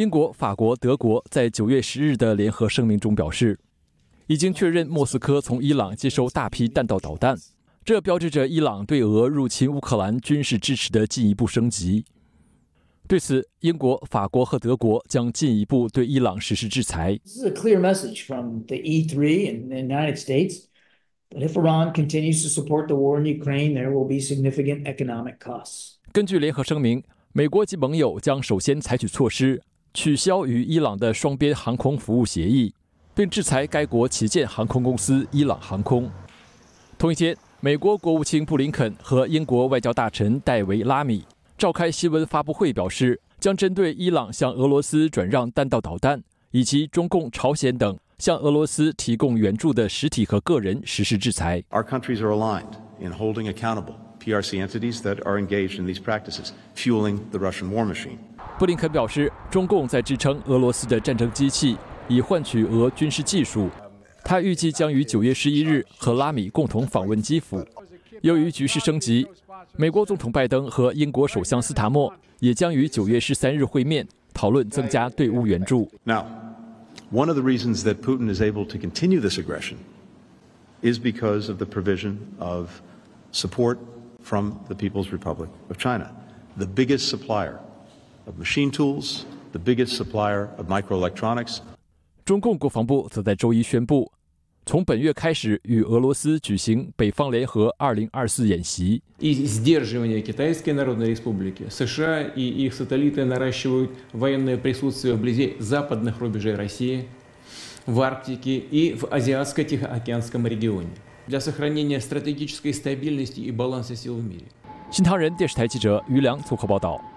英国、法国、德国在九月十日的联合声明中表示，已经确认莫斯科从伊朗接收大批弹道导弹，这标志着伊朗对俄入侵乌克兰军事支持的进一步升级。对此，英国、法国和德国将进一步对伊朗实施制裁。根据联合声明，美国及盟友将首先采取措施。取消与伊朗的双边航空服务协议，并制裁该国旗舰航空公司伊朗航空。同一天，美国国务卿布林肯和英国外交大臣戴维·拉米召开新闻发布会，表示将针对伊朗向俄罗斯转让弹道导弹，以及中共、朝鲜等向俄罗斯提供援助的实体和个人实施制裁。Our countries are aligned in holding accountable PRC entities that are engaged in these practices, fueling the Russian war machine. 布林肯表示，中共在支撑俄罗斯的战争机器，以换取俄军事技术。他预计将于九月十一日和拉米共同访问基辅。由于局势升级，美国总统拜登和英国首相斯塔默也将于九月十三日会面，讨论增加对乌援助。Now, one of the reasons that Putin is able to continue this aggression is because of the provision of support from the People's Republic of China, the biggest supplier. of machine tools, the biggest supplier of microelectronics. 中共国防部则在周一宣布从本月开始与俄罗斯举行北方联合 Китайской Народной Республики, США и их сателлиты наращивают военное присутствие вблизи западных рубежей России, в Арктике и в Азиатско-Тихоокеанском регионе для сохранения стратегической стабильности и баланса сил в мире. 新唐人电视台记者于良综合报道。